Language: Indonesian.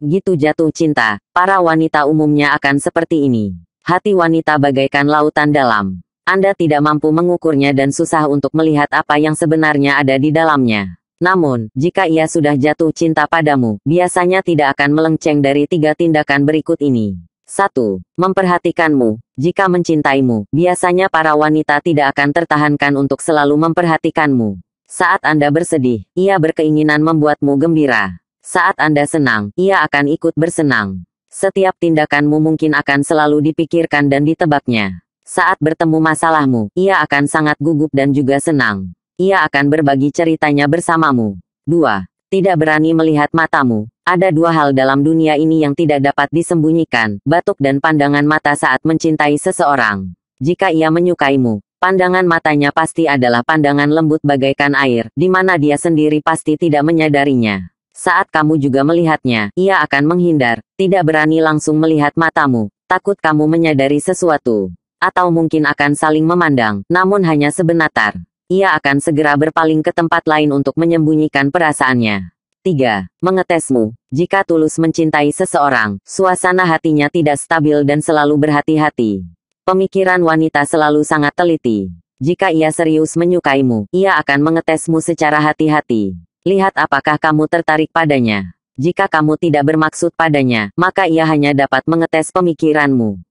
Gitu jatuh cinta, para wanita umumnya akan seperti ini. Hati wanita bagaikan lautan dalam. Anda tidak mampu mengukurnya dan susah untuk melihat apa yang sebenarnya ada di dalamnya. Namun, jika ia sudah jatuh cinta padamu, biasanya tidak akan melenceng dari tiga tindakan berikut ini. 1. Memperhatikanmu. Jika mencintaimu, biasanya para wanita tidak akan tertahankan untuk selalu memperhatikanmu. Saat Anda bersedih, ia berkeinginan membuatmu gembira. Saat Anda senang, ia akan ikut bersenang. Setiap tindakanmu mungkin akan selalu dipikirkan dan ditebaknya. Saat bertemu masalahmu, ia akan sangat gugup dan juga senang. Ia akan berbagi ceritanya bersamamu. 2. Tidak berani melihat matamu. Ada dua hal dalam dunia ini yang tidak dapat disembunyikan, batuk dan pandangan mata saat mencintai seseorang. Jika ia menyukaimu, pandangan matanya pasti adalah pandangan lembut bagaikan air, di mana dia sendiri pasti tidak menyadarinya. Saat kamu juga melihatnya, ia akan menghindar, tidak berani langsung melihat matamu, takut kamu menyadari sesuatu. Atau mungkin akan saling memandang, namun hanya sebenatar. Ia akan segera berpaling ke tempat lain untuk menyembunyikan perasaannya. 3. Mengetesmu. Jika tulus mencintai seseorang, suasana hatinya tidak stabil dan selalu berhati-hati. Pemikiran wanita selalu sangat teliti. Jika ia serius menyukaimu, ia akan mengetesmu secara hati-hati. Lihat apakah kamu tertarik padanya. Jika kamu tidak bermaksud padanya, maka ia hanya dapat mengetes pemikiranmu.